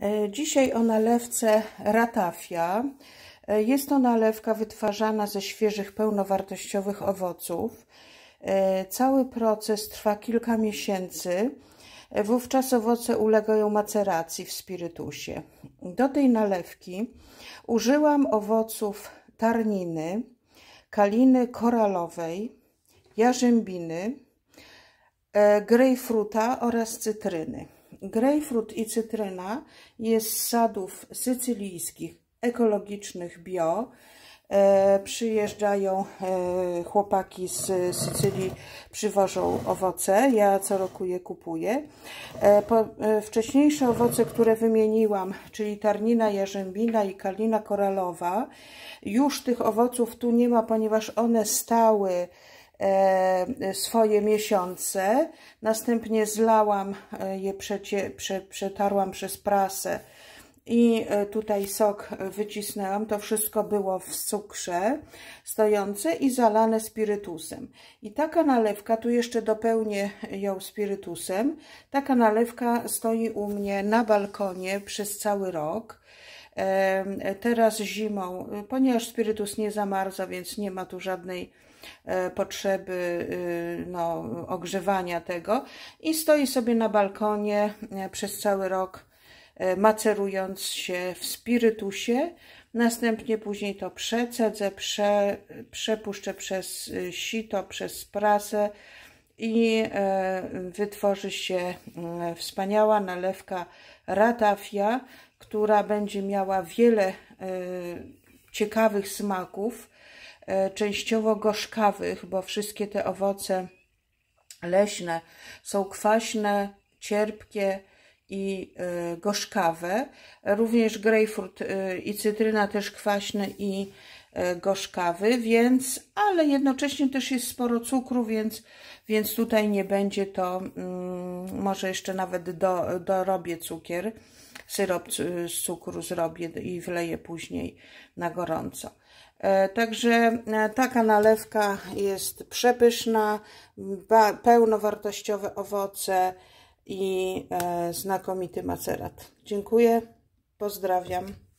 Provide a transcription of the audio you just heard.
E, dzisiaj o nalewce ratafia. E, jest to nalewka wytwarzana ze świeżych, pełnowartościowych owoców. E, cały proces trwa kilka miesięcy. Wówczas owoce ulegają maceracji w spirytusie. Do tej nalewki użyłam owoców tarniny, kaliny koralowej, jarzębiny, grejpfruta oraz cytryny. Grejpfrut i cytryna jest z sadów sycylijskich, ekologicznych, bio. E, przyjeżdżają e, chłopaki z Sycylii, przywożą owoce. Ja co roku je kupuję. E, po, e, wcześniejsze owoce, które wymieniłam, czyli tarnina, jarzębina i kalina koralowa, już tych owoców tu nie ma, ponieważ one stały E, swoje miesiące, następnie zlałam e, je, przecie, przetarłam przez prasę i e, tutaj sok e, wycisnęłam, to wszystko było w cukrze stojące i zalane spirytusem. I taka nalewka, tu jeszcze dopełnię ją spirytusem, taka nalewka stoi u mnie na balkonie przez cały rok. Teraz zimą, e, ponieważ spirytus nie zamarza, więc nie ma tu żadnej potrzeby no, ogrzewania tego i stoi sobie na balkonie przez cały rok E, macerując się w spirytusie. Następnie później to przecedzę, prze, przepuszczę przez e, sito, przez prasę i e, wytworzy się wspaniała nalewka ratafia, która będzie miała wiele ciekawych smaków, częściowo gorzkawych, bo wszystkie te owoce leśne są kwaśne, cierpkie, i e, gorzkawe. Również grejpfrut e, i cytryna też kwaśny i e, gorzkawy, więc, ale jednocześnie też jest sporo cukru, więc, więc tutaj nie będzie to, mm, może jeszcze nawet do, dorobię cukier, syrop z cukru zrobię i wleję później na gorąco. Także taka nalewka jest przepyszna, pełnowartościowe owoce, i e, znakomity macerat. Dziękuję, pozdrawiam.